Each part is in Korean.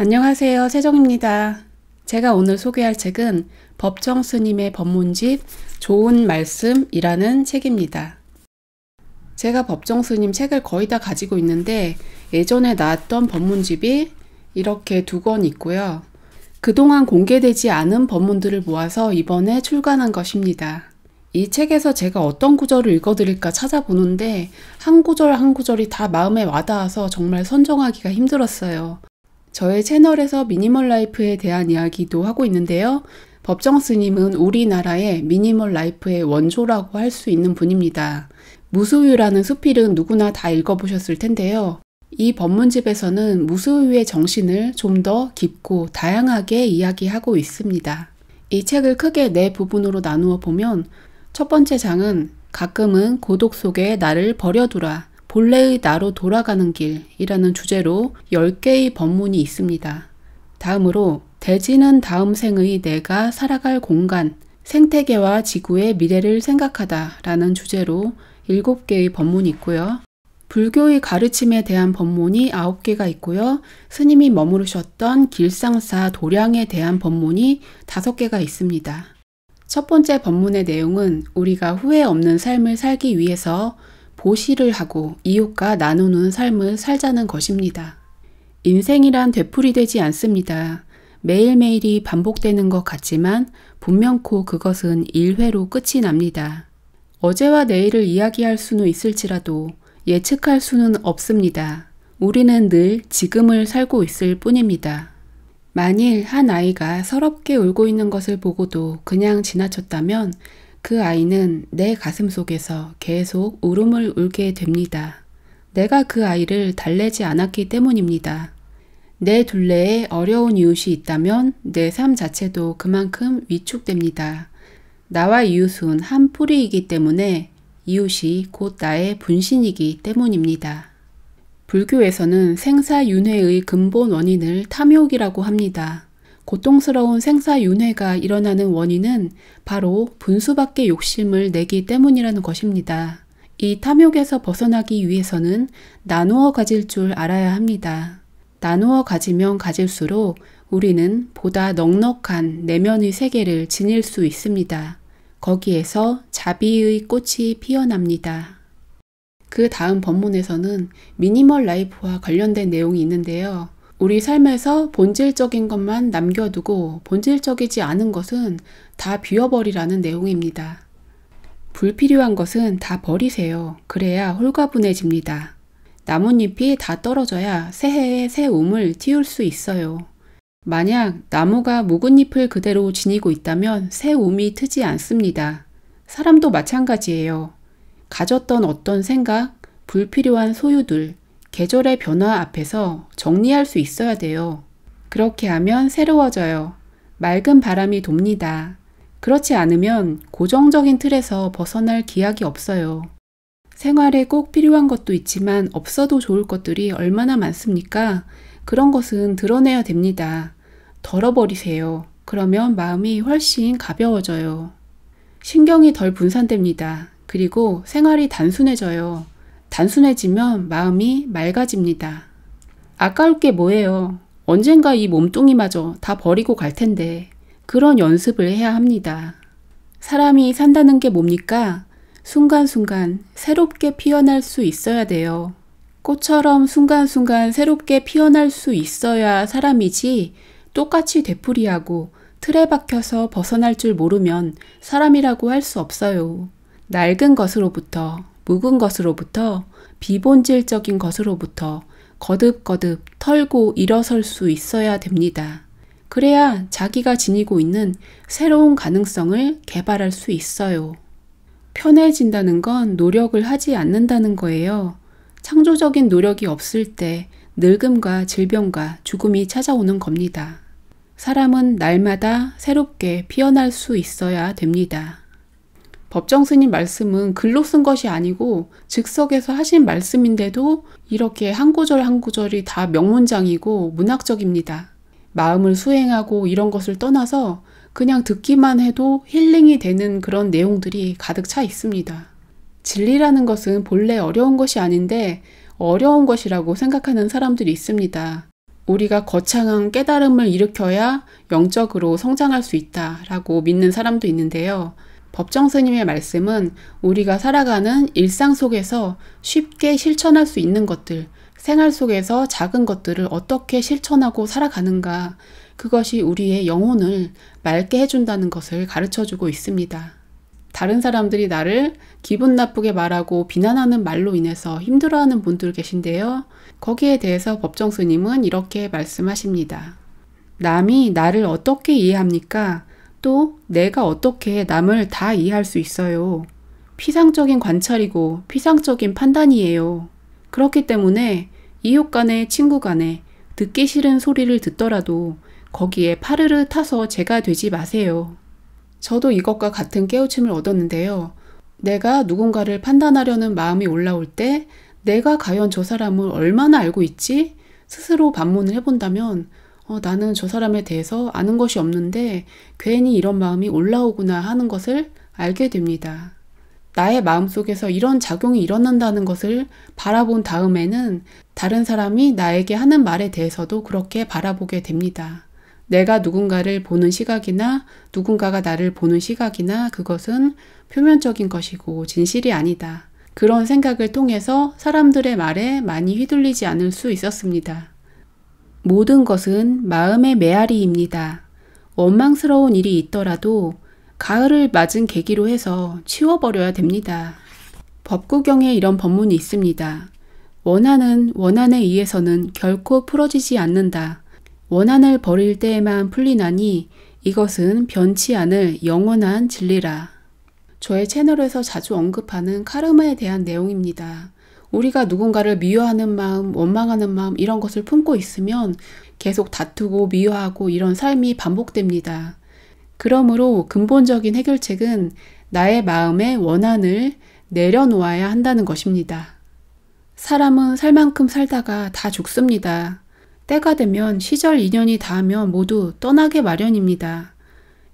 안녕하세요. 세정입니다. 제가 오늘 소개할 책은 법정 스님의 법문집 좋은 말씀이라는 책입니다. 제가 법정 스님 책을 거의 다 가지고 있는데 예전에 나왔던 법문집이 이렇게 두 권 있고요. 그동안 공개되지 않은 법문들을 모아서 이번에 출간한 것입니다. 이 책에서 제가 어떤 구절을 읽어드릴까 찾아보는데 한 구절 한 구절이 다 마음에 와닿아서 정말 선정하기가 힘들었어요. 저의 채널에서 미니멀 라이프에 대한 이야기도 하고 있는데요. 법정 스님은 우리나라의 미니멀 라이프의 원조라고 할 수 있는 분입니다. 무소유라는 수필은 누구나 다 읽어보셨을 텐데요. 이 법문집에서는 무소유의 정신을 좀 더 깊고 다양하게 이야기하고 있습니다. 이 책을 크게 네 부분으로 나누어 보면 첫 번째 장은 가끔은 고독 속에 나를 버려두라. 본래의 나로 돌아가는 길이라는 주제로 10개의 법문이 있습니다. 다음으로 대지는 다음 생의 내가 살아갈 공간, 생태계와 지구의 미래를 생각하다 라는 주제로 7개의 법문이 있고요. 불교의 가르침에 대한 법문이 9개가 있고요. 스님이 머무르셨던 길상사 도량에 대한 법문이 5개가 있습니다. 첫 번째 법문의 내용은 우리가 후회 없는 삶을 살기 위해서 보시를 하고 이웃과 나누는 삶을 살자는 것입니다. 인생이란 되풀이되지 않습니다. 매일매일이 반복되는 것 같지만 분명코 그것은 일회로 끝이 납니다. 어제와 내일을 이야기할 수는 있을지라도 예측할 수는 없습니다. 우리는 늘 지금을 살고 있을 뿐입니다. 만일 한 아이가 서럽게 울고 있는 것을 보고도 그냥 지나쳤다면 그 아이는 내 가슴 속에서 계속 울음을 울게 됩니다. 내가 그 아이를 달래지 않았기 때문입니다. 내 둘레에 어려운 이웃이 있다면 내 삶 자체도 그만큼 위축됩니다. 나와 이웃은 한 뿌리이기 때문에 이웃이 곧 나의 분신이기 때문입니다. 불교에서는 생사윤회의 근본 원인을 탐욕이라고 합니다. 고통스러운 생사윤회가 일어나는 원인은 바로 분수밖의 욕심을 내기 때문이라는 것입니다. 이 탐욕에서 벗어나기 위해서는 나누어 가질 줄 알아야 합니다. 나누어 가지면 가질수록 우리는 보다 넉넉한 내면의 세계를 지닐 수 있습니다. 거기에서 자비의 꽃이 피어납니다. 그 다음 본문에서는 미니멀 라이프와 관련된 내용이 있는데요. 우리 삶에서 본질적인 것만 남겨두고 본질적이지 않은 것은 다 비워버리라는 내용입니다. 불필요한 것은 다 버리세요. 그래야 홀가분해집니다. 나뭇잎이 다 떨어져야 새해에 새 움을 틔울 수 있어요. 만약 나무가 묵은 잎을 그대로 지니고 있다면 새 움이 트지 않습니다. 사람도 마찬가지예요. 가졌던 어떤 생각, 불필요한 소유들, 계절의 변화 앞에서 정리할 수 있어야 돼요. 그렇게 하면 새로워져요. 맑은 바람이 돕니다. 그렇지 않으면 고정적인 틀에서 벗어날 기약이 없어요. 생활에 꼭 필요한 것도 있지만 없어도 좋을 것들이 얼마나 많습니까? 그런 것은 드러내야 됩니다. 덜어버리세요. 그러면 마음이 훨씬 가벼워져요. 신경이 덜 분산됩니다. 그리고 생활이 단순해져요. 단순해지면 마음이 맑아집니다. 아까울 게 뭐예요? 언젠가 이 몸뚱이마저 다 버리고 갈 텐데 그런 연습을 해야 합니다. 사람이 산다는 게 뭡니까? 순간순간 새롭게 피어날 수 있어야 돼요. 꽃처럼 순간순간 새롭게 피어날 수 있어야 사람이지 똑같이 되풀이하고 틀에 박혀서 벗어날 줄 모르면 사람이라고 할 수 없어요. 낡은 것으로부터 묵은 것으로부터 비본질적인 것으로부터 거듭거듭 털고 일어설 수 있어야 됩니다. 그래야 자기가 지니고 있는 새로운 가능성을 개발할 수 있어요. 편해진다는 건 노력을 하지 않는다는 거예요. 창조적인 노력이 없을 때 늙음과 질병과 죽음이 찾아오는 겁니다. 사람은 날마다 새롭게 피어날 수 있어야 됩니다. 법정 스님 말씀은 글로 쓴 것이 아니고 즉석에서 하신 말씀인데도 이렇게 한 구절 한 구절이 다 명문장이고 문학적입니다. 마음을 수행하고 이런 것을 떠나서 그냥 듣기만 해도 힐링이 되는 그런 내용들이 가득 차 있습니다. 진리라는 것은 본래 어려운 것이 아닌데 어려운 것이라고 생각하는 사람들이 있습니다. 우리가 거창한 깨달음을 일으켜야 영적으로 성장할 수 있다라고 믿는 사람도 있는데요. 법정 스님의 말씀은 우리가 살아가는 일상 속에서 쉽게 실천할 수 있는 것들, 생활 속에서 작은 것들을 어떻게 실천하고 살아가는가, 그것이 우리의 영혼을 맑게 해준다는 것을 가르쳐 주고 있습니다. 다른 사람들이 나를 기분 나쁘게 말하고 비난하는 말로 인해서 힘들어하는 분들 계신데요. 거기에 대해서 법정 스님은 이렇게 말씀하십니다. 남이 나를 어떻게 이해합니까? 또 내가 어떻게 남을 다 이해할 수 있어요. 피상적인 관찰이고 피상적인 판단이에요. 그렇기 때문에 이웃 간에 친구 간에 듣기 싫은 소리를 듣더라도 거기에 파르르 타서 제가 되지 마세요. 저도 이것과 같은 깨우침을 얻었는데요. 내가 누군가를 판단하려는 마음이 올라올 때 내가 과연 저 사람을 얼마나 알고 있지? 스스로 반문을 해본다면 어, 나는 저 사람에 대해서 아는 것이 없는데 괜히 이런 마음이 올라오구나 하는 것을 알게 됩니다. 나의 마음속에서 이런 작용이 일어난다는 것을 바라본 다음에는 다른 사람이 나에게 하는 말에 대해서도 그렇게 바라보게 됩니다. 내가 누군가를 보는 시각이나 누군가가 나를 보는 시각이나 그것은 표면적인 것이고 진실이 아니다. 그런 생각을 통해서 사람들의 말에 많이 휘둘리지 않을 수 있었습니다. 모든 것은 마음의 메아리입니다. 원망스러운 일이 있더라도 가을을 맞은 계기로 해서 치워버려야 됩니다. 법구경에 이런 법문이 있습니다. 원한은 원한에 의해서는 결코 풀어지지 않는다. 원한을 버릴 때에만 풀리나니 이것은 변치 않을 영원한 진리라. 저의 채널에서 자주 언급하는 카르마에 대한 내용입니다. 우리가 누군가를 미워하는 마음, 원망하는 마음, 이런 것을 품고 있으면 계속 다투고 미워하고 이런 삶이 반복됩니다. 그러므로 근본적인 해결책은 나의 마음의 원한을 내려놓아야 한다는 것입니다. 사람은 살만큼 살다가 다 죽습니다. 때가 되면 시절 인연이 닿으면 모두 떠나게 마련입니다.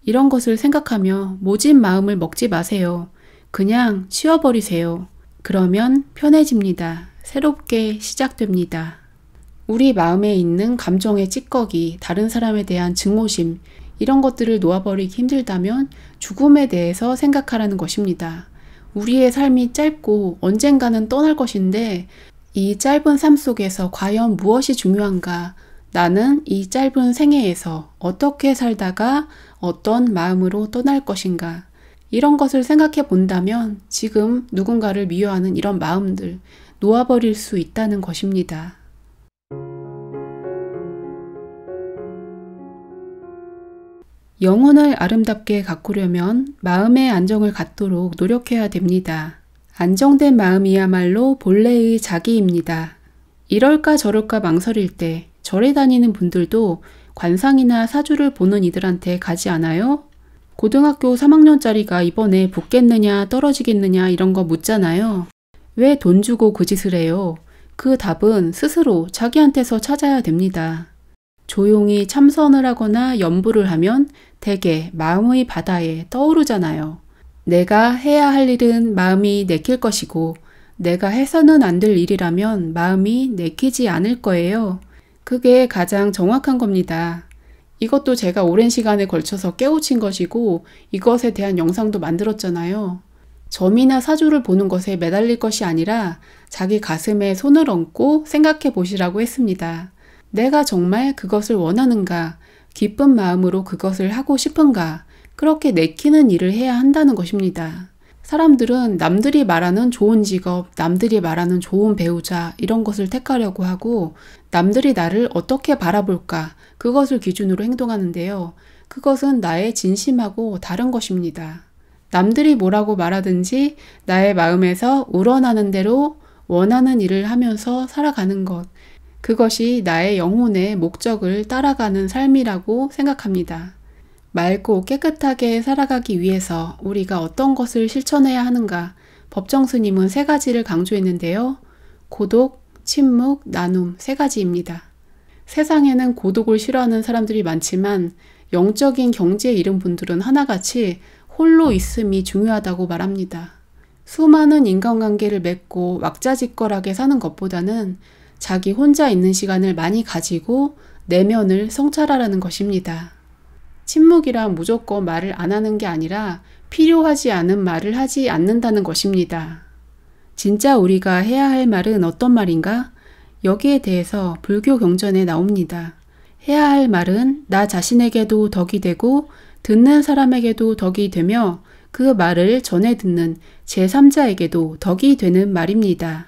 이런 것을 생각하며 모진 마음을 먹지 마세요. 그냥 치워버리세요. 그러면 편해집니다. 새롭게 시작됩니다. 우리 마음에 있는 감정의 찌꺼기, 다른 사람에 대한 증오심, 이런 것들을 놓아버리기 힘들다면 죽음에 대해서 생각하라는 것입니다. 우리의 삶이 짧고 언젠가는 떠날 것인데 이 짧은 삶 속에서 과연 무엇이 중요한가? 나는 이 짧은 생애에서 어떻게 살다가 어떤 마음으로 떠날 것인가? 이런 것을 생각해 본다면 지금 누군가를 미워하는 이런 마음들 놓아버릴 수 있다는 것입니다. 영혼을 아름답게 가꾸려면 마음의 안정을 갖도록 노력해야 됩니다. 안정된 마음이야말로 본래의 자기입니다. 이럴까 저럴까 망설일 때 절에 다니는 분들도 관상이나 사주를 보는 이들한테 가지 않아요? 고등학교 3학년짜리가 이번에 붙겠느냐 떨어지겠느냐 이런 거 묻잖아요. 왜 돈 주고 그 짓을 해요? 그 답은 스스로 자기한테서 찾아야 됩니다. 조용히 참선을 하거나 연부를 하면 대개 마음의 바다에 떠오르잖아요. 내가 해야 할 일은 마음이 내킬 것이고 내가 해서는 안 될 일이라면 마음이 내키지 않을 거예요. 그게 가장 정확한 겁니다. 이것도 제가 오랜 시간에 걸쳐서 깨우친 것이고 이것에 대한 영상도 만들었잖아요. 점이나 사주를 보는 것에 매달릴 것이 아니라 자기 가슴에 손을 얹고 생각해 보시라고 했습니다. 내가 정말 그것을 원하는가, 기쁜 마음으로 그것을 하고 싶은가, 그렇게 내키는 일을 해야 한다는 것입니다. 사람들은 남들이 말하는 좋은 직업, 남들이 말하는 좋은 배우자, 이런 것을 택하려고 하고, 남들이 나를 어떻게 바라볼까, 그것을 기준으로 행동하는데요. 그것은 나의 진심하고 다른 것입니다. 남들이 뭐라고 말하든지 나의 마음에서 우러나는 대로 원하는 일을 하면서 살아가는 것. 그것이 나의 영혼의 목적을 따라가는 삶이라고 생각합니다. 맑고 깨끗하게 살아가기 위해서 우리가 어떤 것을 실천해야 하는가 법정 스님은 세 가지를 강조했는데요. 고독, 침묵, 나눔 세 가지입니다. 세상에는 고독을 싫어하는 사람들이 많지만 영적인 경지에 이른 분들은 하나같이 홀로 있음이 중요하다고 말합니다. 수많은 인간관계를 맺고 왁자지껄하게 사는 것보다는 자기 혼자 있는 시간을 많이 가지고 내면을 성찰하라는 것입니다. 침묵이란 무조건 말을 안 하는 게 아니라 필요하지 않은 말을 하지 않는다는 것입니다. 진짜 우리가 해야 할 말은 어떤 말인가? 여기에 대해서 불교 경전에 나옵니다. 해야 할 말은 나 자신에게도 덕이 되고 듣는 사람에게도 덕이 되며 그 말을 전해 듣는 제3자에게도 덕이 되는 말입니다.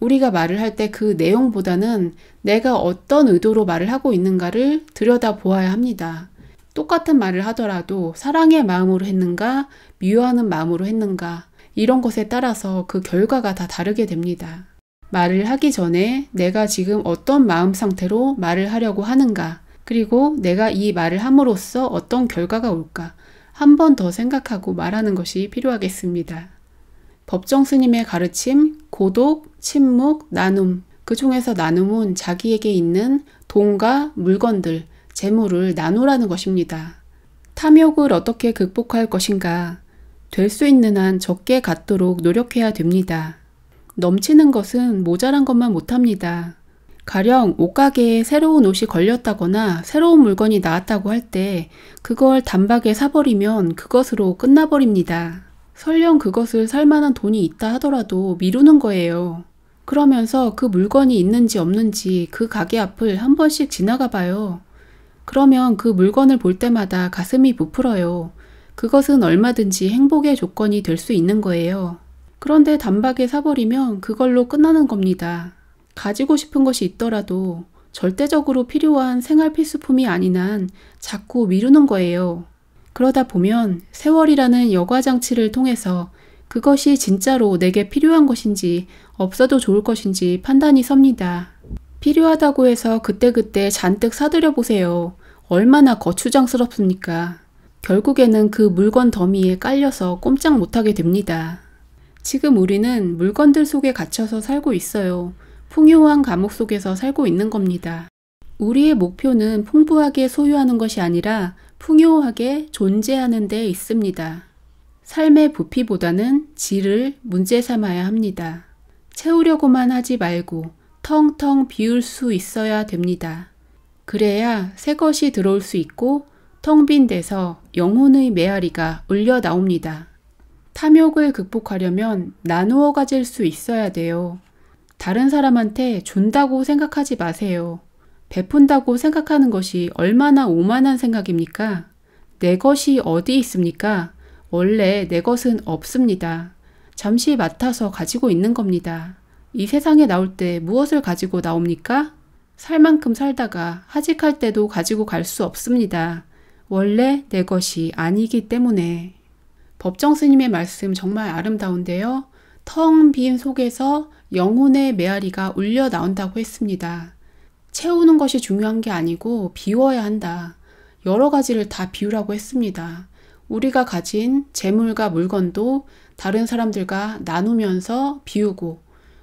우리가 말을 할 때 그 내용보다는 내가 어떤 의도로 말을 하고 있는가를 들여다 보아야 합니다. 똑같은 말을 하더라도 사랑의 마음으로 했는가, 미워하는 마음으로 했는가, 이런 것에 따라서 그 결과가 다 다르게 됩니다. 말을 하기 전에 내가 지금 어떤 마음 상태로 말을 하려고 하는가, 그리고 내가 이 말을 함으로써 어떤 결과가 올까, 한 번 더 생각하고 말하는 것이 필요하겠습니다. 법정 스님의 가르침, 고독, 침묵, 나눔, 그 중에서 나눔은 자기에게 있는 돈과 물건들, 재물을 나누라는 것입니다. 탐욕을 어떻게 극복할 것인가? 될 수 있는 한 적게 갖도록 노력해야 됩니다. 넘치는 것은 모자란 것만 못합니다. 가령 옷가게에 새로운 옷이 걸렸다거나 새로운 물건이 나왔다고 할 때 그걸 단박에 사버리면 그것으로 끝나버립니다. 설령 그것을 살 만한 돈이 있다 하더라도 미루는 거예요. 그러면서 그 물건이 있는지 없는지 그 가게 앞을 한 번씩 지나가 봐요. 그러면 그 물건을 볼 때마다 가슴이 부풀어요. 그것은 얼마든지 행복의 조건이 될 수 있는 거예요. 그런데 단박에 사버리면 그걸로 끝나는 겁니다. 가지고 싶은 것이 있더라도 절대적으로 필요한 생활 필수품이 아닌 한 자꾸 미루는 거예요. 그러다 보면 세월이라는 여과장치를 통해서 그것이 진짜로 내게 필요한 것인지 없어도 좋을 것인지 판단이 섭니다. 필요하다고 해서 그때그때 잔뜩 사들여 보세요. 얼마나 거추장스럽습니까? 결국에는 그 물건 더미에 깔려서 꼼짝 못하게 됩니다. 지금 우리는 물건들 속에 갇혀서 살고 있어요. 풍요한 감옥 속에서 살고 있는 겁니다. 우리의 목표는 풍부하게 소유하는 것이 아니라 풍요하게 존재하는 데 있습니다. 삶의 부피보다는 질을 문제 삼아야 합니다. 채우려고만 하지 말고 텅텅 비울 수 있어야 됩니다. 그래야 새 것이 들어올 수 있고 텅빈 데서 영혼의 메아리가 울려 나옵니다. 탐욕을 극복하려면 나누어 가질 수 있어야 돼요. 다른 사람한테 준다고 생각하지 마세요. 베푼다고 생각하는 것이 얼마나 오만한 생각입니까? 내 것이 어디 있습니까? 원래 내 것은 없습니다. 잠시 맡아서 가지고 있는 겁니다. 이 세상에 나올 때 무엇을 가지고 나옵니까? 살 만큼 살다가 하직할 때도 가지고 갈 수 없습니다. 원래 내 것이 아니기 때문에. 법정 스님의 말씀 정말 아름다운데요. 텅 빈 속에서 영혼의 메아리가 울려 나온다고 했습니다. 채우는 것이 중요한 게 아니고 비워야 한다. 여러 가지를 다 비우라고 했습니다. 우리가 가진 재물과 물건도 다른 사람들과 나누면서 비우고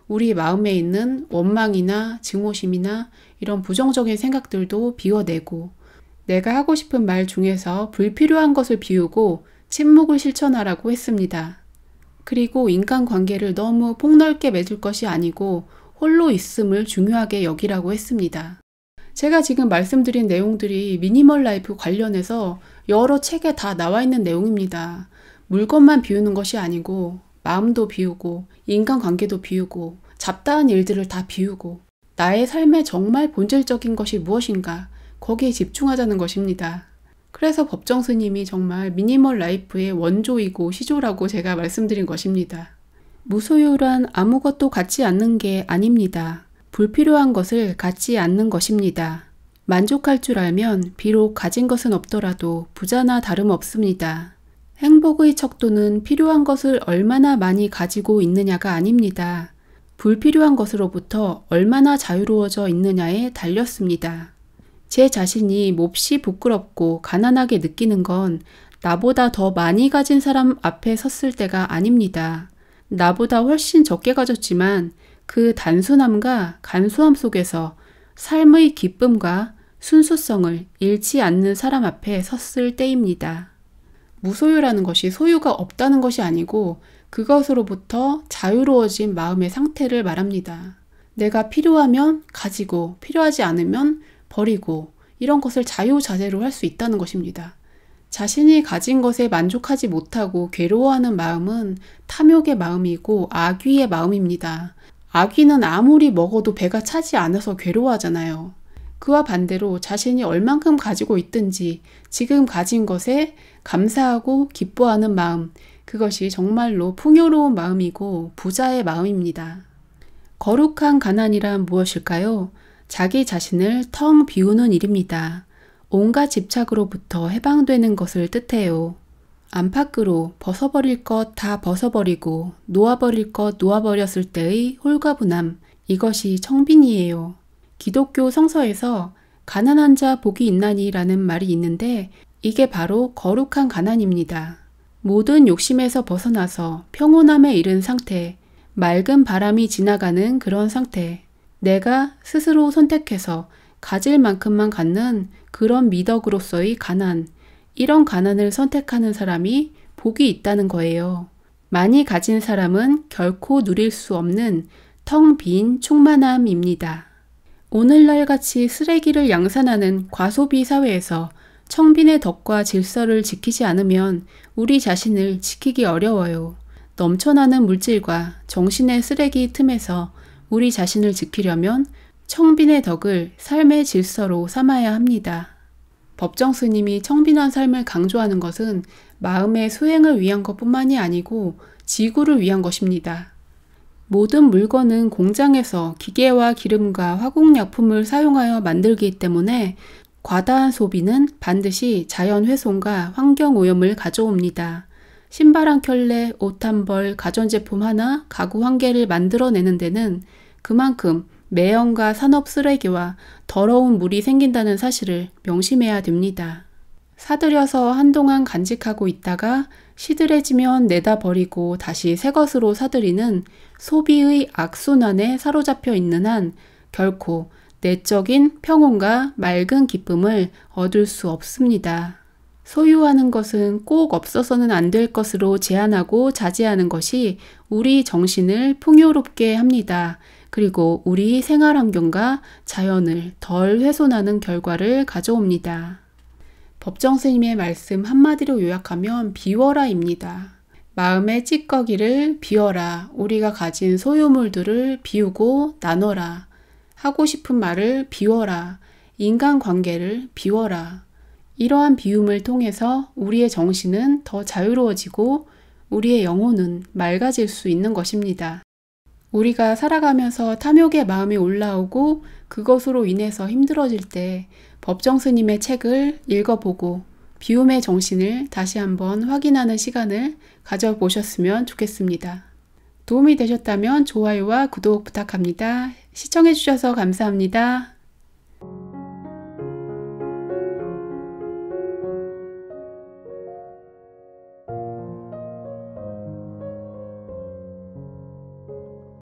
우리 마음에 있는 원망이나 증오심이나 이런 부정적인 생각들도 비워내고 내가 하고 싶은 말 중에서 불필요한 것을 비우고 침묵을 실천하라고 했습니다. 그리고 인간관계를 너무 폭넓게 맺을 것이 아니고 홀로 있음을 중요하게 여기라고 했습니다. 제가 지금 말씀드린 내용들이 미니멀 라이프 관련해서 여러 책에 다 나와 있는 내용입니다. 물건만 비우는 것이 아니고 마음도 비우고 인간관계도 비우고 잡다한 일들을 다 비우고 나의 삶의 정말 본질적인 것이 무엇인가 거기에 집중하자는 것입니다. 그래서 법정 스님이 정말 미니멀 라이프의 원조이고 시조라고 제가 말씀드린 것입니다. 무소유란 아무것도 갖지 않는 게 아닙니다. 불필요한 것을 갖지 않는 것입니다. 만족할 줄 알면 비록 가진 것은 없더라도 부자나 다름없습니다. 행복의 척도는 필요한 것을 얼마나 많이 가지고 있느냐가 아닙니다. 불필요한 것으로부터 얼마나 자유로워져 있느냐에 달렸습니다. 제 자신이 몹시 부끄럽고 가난하게 느끼는 건 나보다 더 많이 가진 사람 앞에 섰을 때가 아닙니다. 나보다 훨씬 적게 가졌지만 그 단순함과 간소함 속에서 삶의 기쁨과 순수성을 잃지 않는 사람 앞에 섰을 때입니다. 무소유라는 것이 소유가 없다는 것이 아니고 그것으로부터 자유로워진 마음의 상태를 말합니다. 내가 필요하면 가지고 필요하지 않으면 버리고 이런 것을 자유자재로 할 수 있다는 것입니다. 자신이 가진 것에 만족하지 못하고 괴로워하는 마음은 탐욕의 마음이고 악귀의 마음입니다. 악귀는 아무리 먹어도 배가 차지 않아서 괴로워하잖아요. 그와 반대로 자신이 얼만큼 가지고 있든지 지금 가진 것에 감사하고 기뻐하는 마음, 그것이 정말로 풍요로운 마음이고 부자의 마음입니다. 거룩한 가난이란 무엇일까요? 자기 자신을 텅 비우는 일입니다. 온갖 집착으로부터 해방되는 것을 뜻해요. 안팎으로 벗어버릴 것 다 벗어버리고 놓아버릴 것 놓아버렸을 때의 홀가분함, 이것이 청빈이에요. 기독교 성서에서 가난한 자 복이 있나니라는 말이 있는데 이게 바로 거룩한 가난입니다. 모든 욕심에서 벗어나서 평온함에 이른 상태, 맑은 바람이 지나가는 그런 상태, 내가 스스로 선택해서 가질 만큼만 갖는 그런 미덕으로서의 가난, 이런 가난을 선택하는 사람이 복이 있다는 거예요. 많이 가진 사람은 결코 누릴 수 없는 텅 빈 충만함입니다. 오늘날 같이 쓰레기를 양산하는 과소비 사회에서 청빈의 덕과 질서를 지키지 않으면 우리 자신을 지키기 어려워요. 넘쳐나는 물질과 정신의 쓰레기 틈에서 우리 자신을 지키려면 청빈의 덕을 삶의 질서로 삼아야 합니다. 법정 스님이 청빈한 삶을 강조하는 것은 마음의 수행을 위한 것뿐만이 아니고 지구를 위한 것입니다. 모든 물건은 공장에서 기계와 기름과 화공약품을 사용하여 만들기 때문에 과다한 소비는 반드시 자연 훼손과 환경 오염을 가져옵니다. 신발 한 켤레, 옷 한 벌, 가전제품 하나, 가구 한 개를 만들어내는 데는 그만큼 매연과 산업 쓰레기와 더러운 물이 생긴다는 사실을 명심해야 됩니다. 사들여서 한동안 간직하고 있다가 시들해지면 내다 버리고 다시 새 것으로 사들이는 소비의 악순환에 사로잡혀 있는 한 결코 내적인 평온과 맑은 기쁨을 얻을 수 없습니다. 소유하는 것은 꼭 없어서는 안 될 것으로 제안하고 자제하는 것이 우리 정신을 풍요롭게 합니다. 그리고 우리 생활 환경과 자연을 덜 훼손하는 결과를 가져옵니다. 법정 스님의 말씀 한마디로 요약하면 비워라입니다. 마음의 찌꺼기를 비워라. 우리가 가진 소유물들을 비우고 나눠라. 하고 싶은 말을 비워라. 인간 관계를 비워라. 이러한 비움을 통해서 우리의 정신은 더 자유로워지고 우리의 영혼은 맑아질 수 있는 것입니다. 우리가 살아가면서 탐욕의 마음이 올라오고 그것으로 인해서 힘들어질 때 법정 스님의 책을 읽어보고 비움의 정신을 다시 한번 확인하는 시간을 가져보셨으면 좋겠습니다. 도움이 되셨다면 좋아요와 구독 부탁합니다. 시청해주셔서 감사합니다.